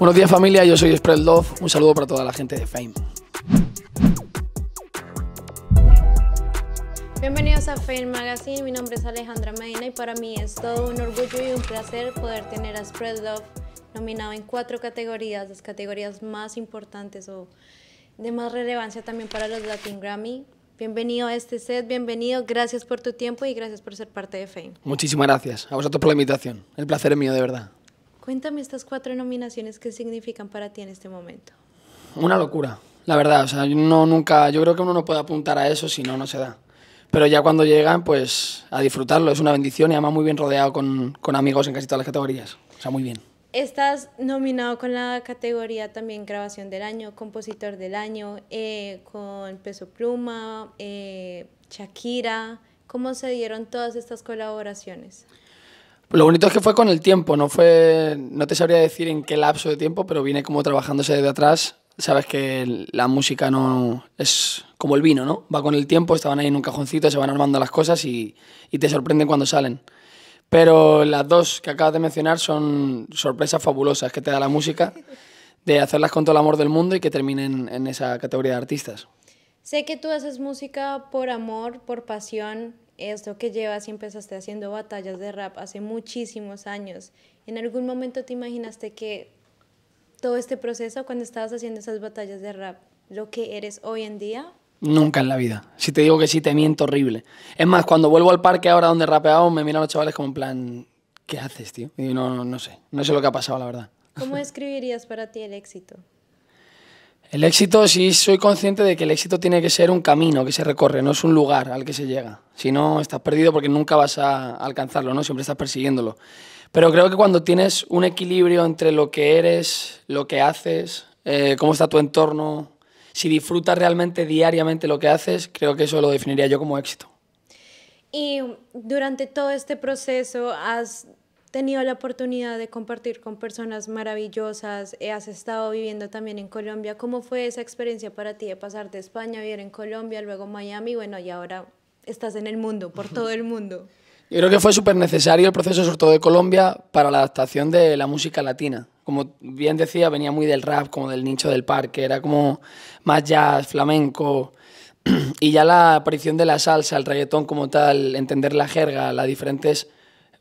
Buenos días familia, yo soy Spread Love. Un saludo para toda la gente de Fame. Bienvenidos a Fame Magazine, mi nombre es Alejandra Medina y para mí es todo un orgullo y un placer poder tener a Spread Love nominado en cuatro categorías, las categorías más importantes o de más relevancia también para los Latin Grammy. Bienvenido a este set, bienvenido, gracias por tu tiempo y gracias por ser parte de Fame. Muchísimas gracias, a vosotros por la invitación, el placer es mío de verdad. Cuéntame estas cuatro nominaciones, ¿qué significan para ti en este momento? Una locura, la verdad. O sea, no, nunca, yo creo que uno no puede apuntar a eso si no, no se da. Pero ya cuando llegan, pues a disfrutarlo. Es una bendición y además muy bien rodeado con, con amigos en casi todas las categorías. O sea, muy bien. Estás nominado con la categoría también Grabación del Año, Compositor del Año, eh, con Peso Pluma, eh, Shakira. ¿Cómo se dieron todas estas colaboraciones? Lo bonito es que fue con el tiempo, no fue, no te sabría decir en qué lapso de tiempo, pero viene como trabajándose desde atrás. Sabes que la música no es como el vino, ¿no? Va con el tiempo, estaban ahí en un cajoncito, se van armando las cosas y, y te sorprenden cuando salen. Pero las dos que acabas de mencionar son sorpresas fabulosas que te da la música, de hacerlas con todo el amor del mundo y que terminen en esa categoría de artistas. Sé que tú haces música por amor, por pasión, esto que llevas y empezaste haciendo batallas de rap hace muchísimos años, ¿en algún momento te imaginaste que todo este proceso cuando estabas haciendo esas batallas de rap, lo que eres hoy en día? Nunca en la vida. Si te digo que sí, te miento horrible. Es más, cuando vuelvo al parque ahora donde rapeamos, me miran los chavales como en plan, ¿qué haces, tío? Y no, no, no sé. No sé lo que ha pasado, la verdad. ¿Cómo escribirías para ti el éxito? El éxito, sí soy consciente de que el éxito tiene que ser un camino que se recorre, no es un lugar al que se llega. Si no, estás perdido porque nunca vas a alcanzarlo, ¿no? Siempre estás persiguiéndolo. Pero creo que cuando tienes un equilibrio entre lo que eres, lo que haces, eh, cómo está tu entorno, si disfrutas realmente diariamente lo que haces, creo que eso lo definiría yo como éxito. Y durante todo este proceso has tenido la oportunidad de compartir con personas maravillosas, eh, has estado viviendo también en Colombia. ¿Cómo fue esa experiencia para ti de pasar de España a vivir en Colombia, luego Miami, bueno, y ahora estás en el mundo, por todo el mundo? Yo creo que fue súper necesario el proceso, sobre todo de Colombia, para la adaptación de la música latina. Como bien decía, venía muy del rap, como del nicho del parque, era como más jazz, flamenco, y ya la aparición de la salsa, el reggaetón como tal, entender la jerga, las diferentes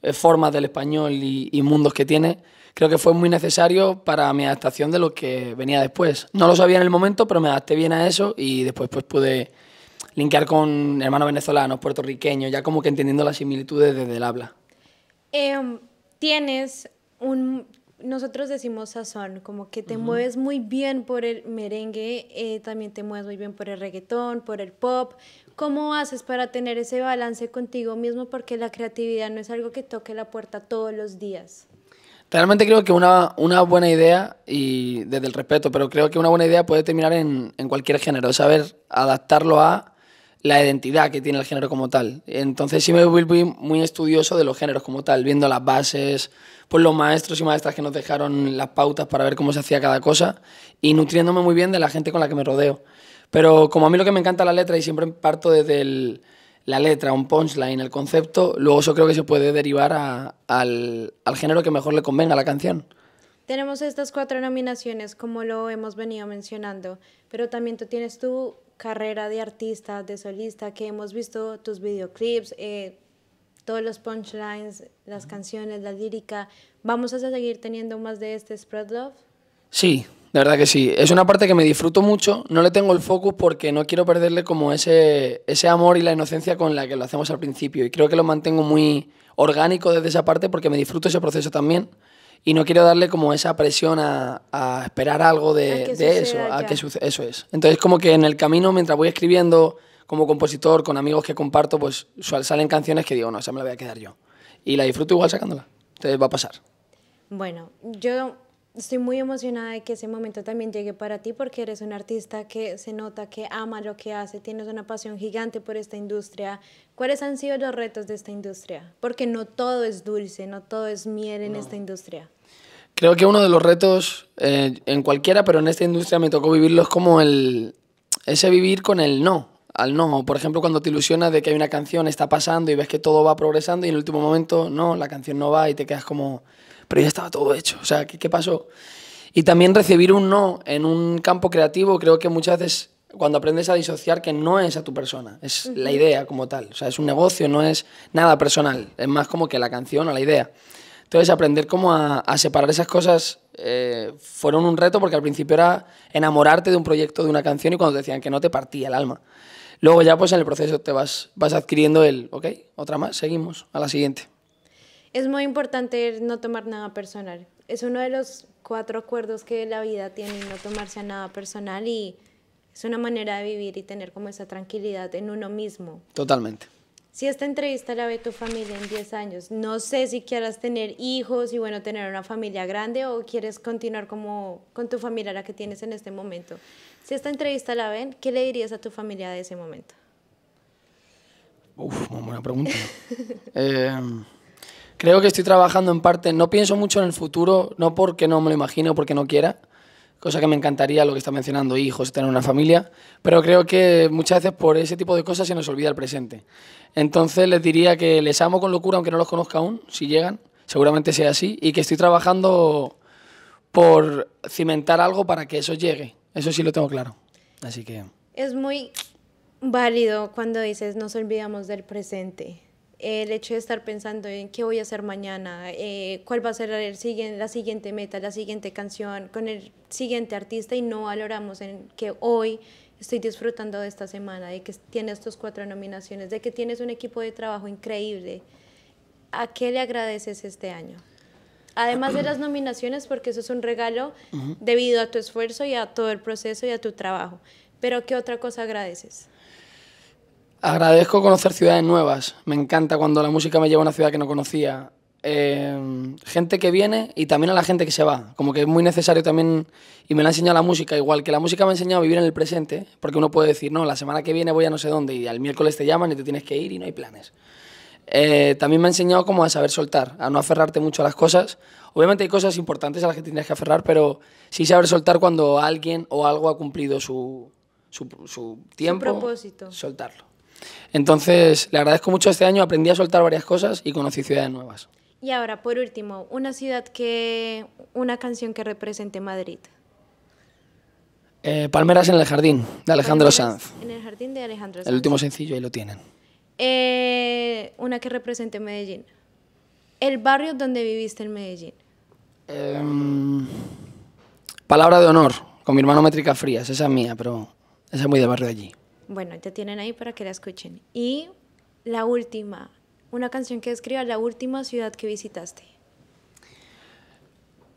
eh, formas del español y, mundos que tiene, creo que fue muy necesario para mi adaptación de lo que venía después. No lo sabía en el momento, pero me adapté bien a eso y después pues pude linkear con hermanos venezolanos, puertorriqueños, ya como que entendiendo las similitudes desde el habla. Em, tienes un nosotros decimos sazón, como que te mueves muy bien por el merengue, eh, también te mueves muy bien por el reggaetón, por el pop. ¿Cómo haces para tener ese balance contigo mismo? Porque la creatividad no es algo que toque la puerta todos los días. Realmente creo que una, una buena idea, y desde el respeto, pero creo que una buena idea puede terminar en, en cualquier género, saber adaptarlo a la identidad que tiene el género como tal. Entonces sí me volví muy estudioso de los géneros como tal, viendo las bases, pues los maestros y maestras que nos dejaron las pautas para ver cómo se hacía cada cosa y nutriéndome muy bien de la gente con la que me rodeo. Pero como a mí lo que me encanta la letra y siempre parto desde la letra, un punchline, el concepto, luego eso creo que se puede derivar al, al género que mejor le convenga a la canción. Tenemos estas cuatro nominaciones, como lo hemos venido mencionando, pero también tú tienes tu carrera de artista, de solista, que hemos visto tus videoclips, eh, todos los punchlines, las canciones, la lírica. ¿Vamos a seguir teniendo más de este Spread Love? Sí, la verdad que sí. Es una parte que me disfruto mucho. No le tengo el focus porque no quiero perderle como ese, ese amor y la inocencia con la que lo hacemos al principio. Y creo que lo mantengo muy orgánico desde esa parte porque me disfruto ese proceso también y no quiero darle como esa presión a, esperar algo de, eso, a que eso es. Entonces como que en el camino, mientras voy escribiendo como compositor, con amigos que comparto, pues salen canciones que digo, no, esa me la voy a quedar yo. Y la disfruto igual sacándola. Entonces va a pasar. Bueno, yo estoy muy emocionada de que ese momento también llegue para ti porque eres un artista que se nota que ama lo que hace, tienes una pasión gigante por esta industria. ¿Cuáles han sido los retos de esta industria? Porque no todo es dulce, no todo es miel en esta industria. Creo que uno de los retos eh, en cualquiera, pero en esta industria me tocó vivirlo, es como el ese vivir con el no, al no. Por ejemplo, cuando te ilusionas de que hay una canción, está pasando y ves que todo va progresando y en el último momento no, la canción no va y te quedas como pero ya estaba todo hecho. O sea, ¿qué, pasó? Y también recibir un no en un campo creativo, creo que muchas veces cuando aprendes a disociar que no es a tu persona, es la idea como tal. O sea, es un negocio, no es nada personal, es más como que la canción o la idea. Entonces, aprender como a, separar esas cosas eh, fueron un reto porque al principio era enamorarte de un proyecto, de una canción y cuando te decían que no te partía el alma. Luego ya pues en el proceso te vas, vas adquiriendo el, ok, otra más, seguimos, a la siguiente. Es muy importante no tomar nada personal. Es uno de los cuatro acuerdos que la vida tiene, no tomarse a nada personal y es una manera de vivir y tener como esa tranquilidad en uno mismo. Totalmente. Si esta entrevista la ve tu familia en 10 años, no sé si quieras tener hijos y bueno, tener una familia grande o quieres continuar como con tu familia la que tienes en este momento. Si esta entrevista la ven, ¿qué le dirías a tu familia de ese momento? Uf, buena pregunta. eh, Creo que estoy trabajando en parte, no pienso mucho en el futuro, no porque no me lo imagino, porque no quiera, cosa que me encantaría, lo que está mencionando, hijos, tener una familia, pero creo que muchas veces por ese tipo de cosas se nos olvida el presente. Entonces les diría que les amo con locura, aunque no los conozca aún, si llegan, seguramente sea así, y que estoy trabajando por cimentar algo para que eso llegue. Eso sí lo tengo claro. Así que... Es muy válido cuando dices nos olvidamos del presente el hecho de estar pensando en qué voy a hacer mañana, eh, cuál va a ser la siguiente meta, la siguiente canción, con el siguiente artista y no valoramos en que hoy estoy disfrutando de esta semana, de que tiene estos cuatro nominaciones, de que tienes un equipo de trabajo increíble. ¿A qué le agradeces este año? Además de las nominaciones, porque eso es un regalo debido a tu esfuerzo y a todo el proceso y a tu trabajo. Pero ¿qué otra cosa agradeces? Agradezco conocer ciudades nuevas. Me encanta cuando la música me lleva a una ciudad que no conocía. Em, gente que viene y también a la gente que se va. Como que es muy necesario también, y me la ha enseñado la música, igual que la música me ha enseñado a vivir en el presente, porque uno puede decir, no, la semana que viene voy a no sé dónde y al miércoles te llaman y te tienes que ir y no hay planes. Eh, también me ha enseñado como a saber soltar, a no aferrarte mucho a las cosas. Obviamente hay cosas importantes a las que tienes que aferrar, pero sí saber soltar cuando alguien o algo ha cumplido su, su tiempo. Su propósito. Soltarlo. Entonces, le agradezco mucho este año, aprendí a soltar varias cosas y conocí ciudades nuevas. Y ahora, por último, una ciudad que, una canción que represente Madrid. Eh, Palmeras en el jardín, de Alejandro Sanz. En el jardín de Alejandro Sanz. El último sencillo, ahí lo tienen. Eh, una que represente Medellín. El barrio donde viviste en Medellín. Em, palabra de honor, con mi hermano Métrica Frías, esa es mía, pero esa es muy de barrio allí. Bueno, ya tienen ahí para que la escuchen. Y la última, una canción que escribas, la última ciudad que visitaste.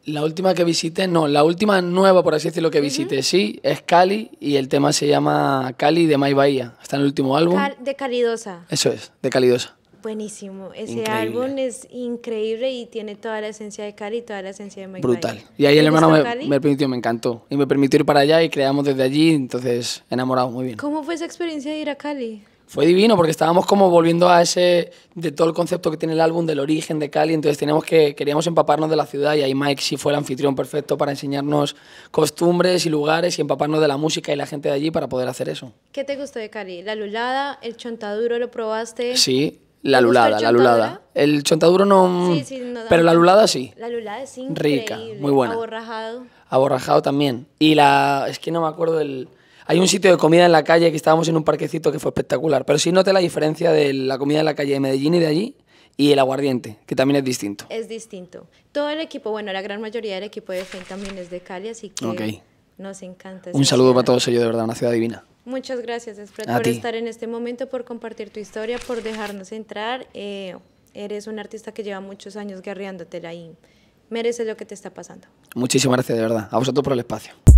La última que visité, no, la última nueva, por así decirlo, que visité, sí, es Cali y el tema se llama Cali de My Bahía. Está en el último álbum. de Calidosa. Eso es, de Calidosa. Buenísimo. Ese álbum es increíble y tiene toda la esencia de Cali y toda la esencia de Mike Brutal. Y ahí el hermano me, permitió, me encantó. Y me permitió ir para allá y creamos desde allí, entonces enamorado, muy bien. ¿Cómo fue esa experiencia de ir a Cali? Fue divino porque estábamos como volviendo a ese, de todo el concepto que tiene el álbum, del origen de Cali, entonces teníamos que, queríamos empaparnos de la ciudad y ahí Mike sí fue el anfitrión perfecto para enseñarnos costumbres y lugares y empaparnos de la música y la gente de allí para poder hacer eso. ¿Qué te gustó de Cali? ¿La lulada? ¿El chontaduro lo probaste? Sí, la lulada, la lulada. El chontaduro no, mm, Pero la lulada sí. La lulada es increíble. Rica, muy buena. Aborrajado. Aborrajado también. Y la. Es que no me acuerdo del. Hay un sitio de comida en la calle que estábamos en un parquecito que fue espectacular. Pero sí noté la diferencia de la comida en la calle de Medellín y de allí y el aguardiente, que también es distinto. Es distinto. Todo el equipo, bueno, la gran mayoría del equipo de FEN también es de Cali, así que okay. nos encanta. Un saludo para todos ellos, de verdad, una ciudad divina. Muchas gracias, por estar en este momento, por compartir tu historia, por dejarnos entrar. Eh, eres un artista que lleva muchos años guerreándotela y mereces lo que te está pasando. Muchísimas gracias, de verdad. A vosotros por el espacio.